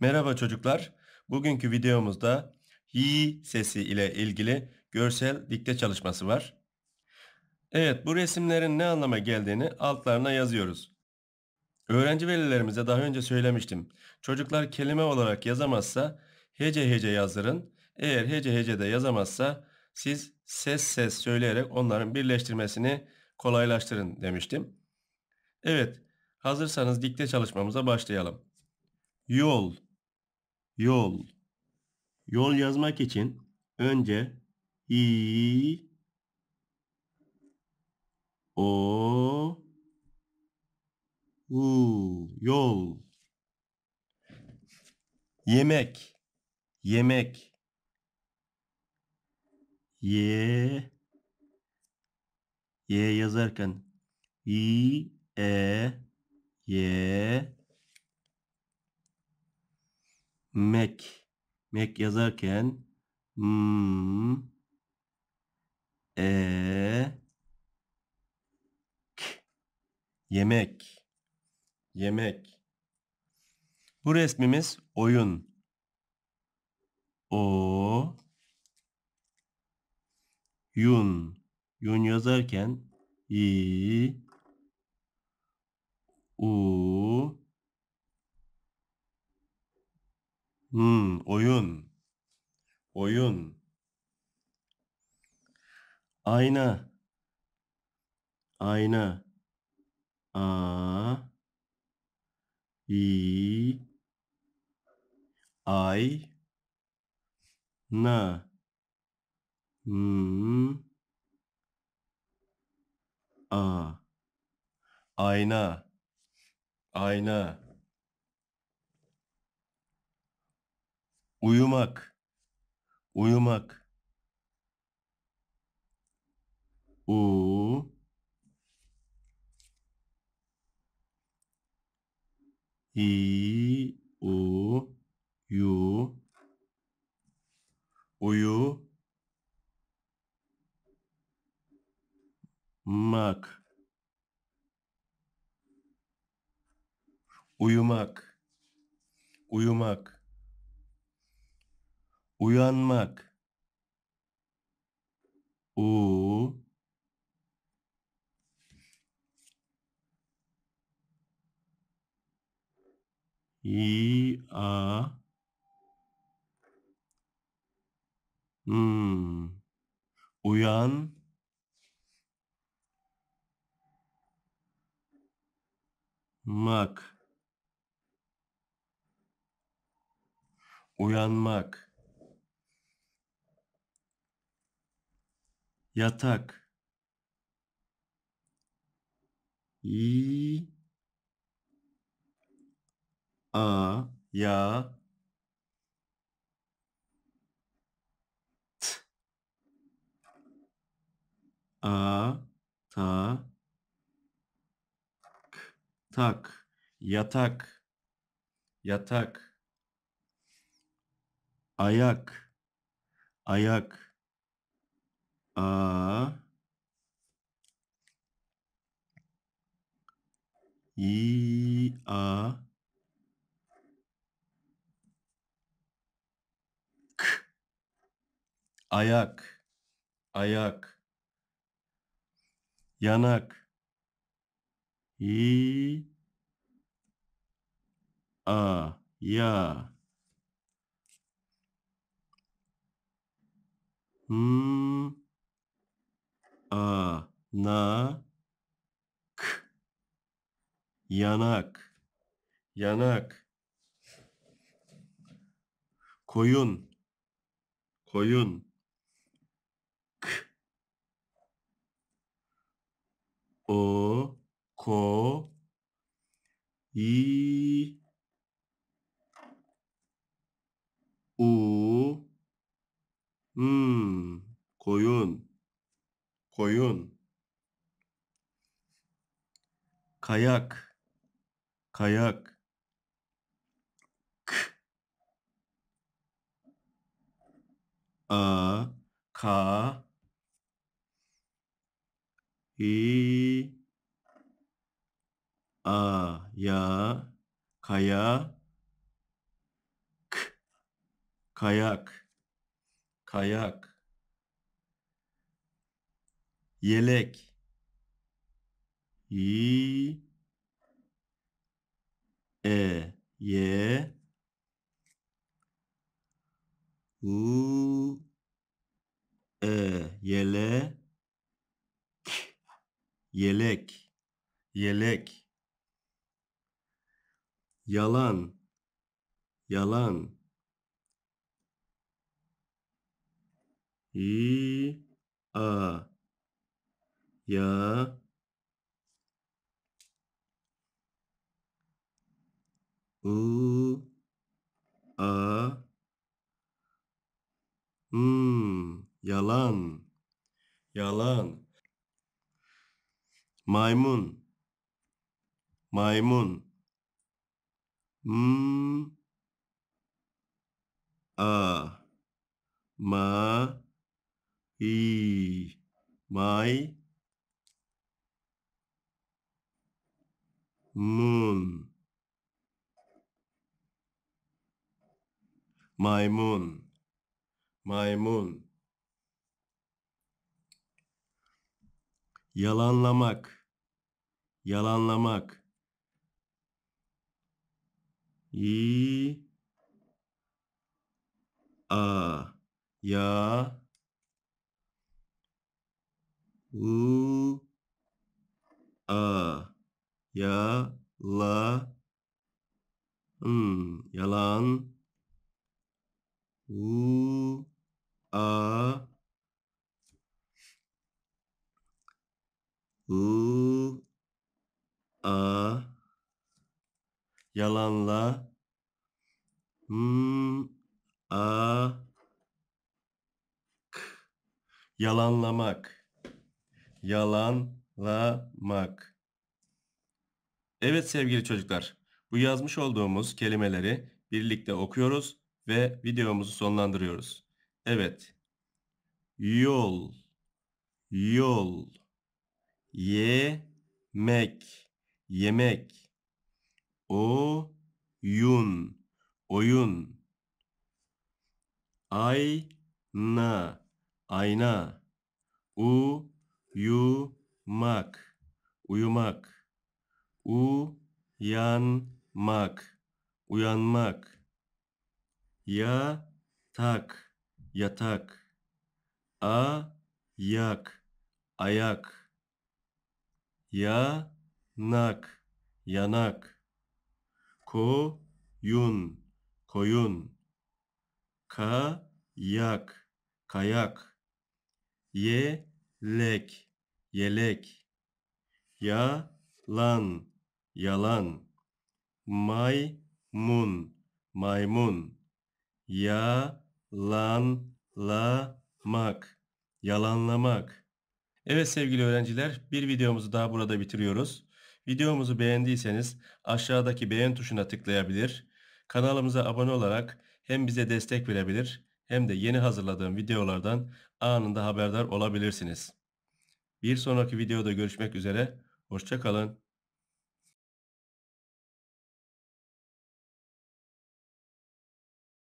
Merhaba çocuklar. Bugünkü videomuzda yi sesi ile ilgili görsel dikte çalışması var. Evet bu resimlerin ne anlama geldiğini altlarına yazıyoruz. Öğrenci velilerimize daha önce söylemiştim. Çocuklar kelime olarak yazamazsa hece hece yazdırın. Eğer hece hece de yazamazsa siz ses ses söyleyerek onların birleştirmesini kolaylaştırın demiştim. Evet hazırsanız dikte çalışmamıza başlayalım. Yol Yol. Yol yazmak için önce i o u yol. Yemek. Yemek. Ye ye yazarken i e y Mek. Mek yazarken m hmm, e k yemek yemek bu resmimiz oyun o yun yun yazarken i u Hmm, oyun. Oyun. Ayna. Ayna. A. İ. Ay. Na. Hmm. A. Ayna. Ayna. Uyumak. Uyumak. U i u yu uyu mak uyumak uyumak Uyanmak. U I. A M. Hmm. Uyan mak uyanmak yatak i a ya t a ta k tak yatak yatak ayak ayak A i, A K Ayak Ayak Yanak i, A Ya Hmm Yanak. Yanak. Yanak. Koyun. Koyun. K. O. Ko. İ. U. Hmm. Koyun. Koyun. kayak kayak k a ka, i a ya kaya k kayak kayak yelek i e ye u e yele k yelek yelek yalan yalan i a ya u a hmm, yalan yalan maymun maymun m a ờ, ma i mai moon maymun, maymun. Yalanlamak, yalanlamak. I, a ya u a ya la hmm, yalan u a u a yalanla m a k yalanlamak yalanlamak Evet sevgili çocuklar bu yazmış olduğumuz kelimeleri birlikte okuyoruz ve videomuzu sonlandırıyoruz. Evet. Yol, yol, yemek, yemek, oyun, oyun, ayna, ayna, uyumak, uyumak, uyanmak, uyanmak. Ya tak yatak. A yak ayak. Ya nak yanak. Ko yun koyun. Ka yak kayak. Ye lek yelek. Ya lan yalan. May mun maymun. Yalanlamak. Yalanlamak. Evet sevgili öğrenciler bir videomuzu daha burada bitiriyoruz. Videomuzu beğendiyseniz aşağıdaki beğen tuşuna tıklayabilir. Kanalımıza abone olarak hem bize destek verebilir hem de yeni hazırladığım videolardan anında haberdar olabilirsiniz. Bir sonraki videoda görüşmek üzere. Hoşçakalın.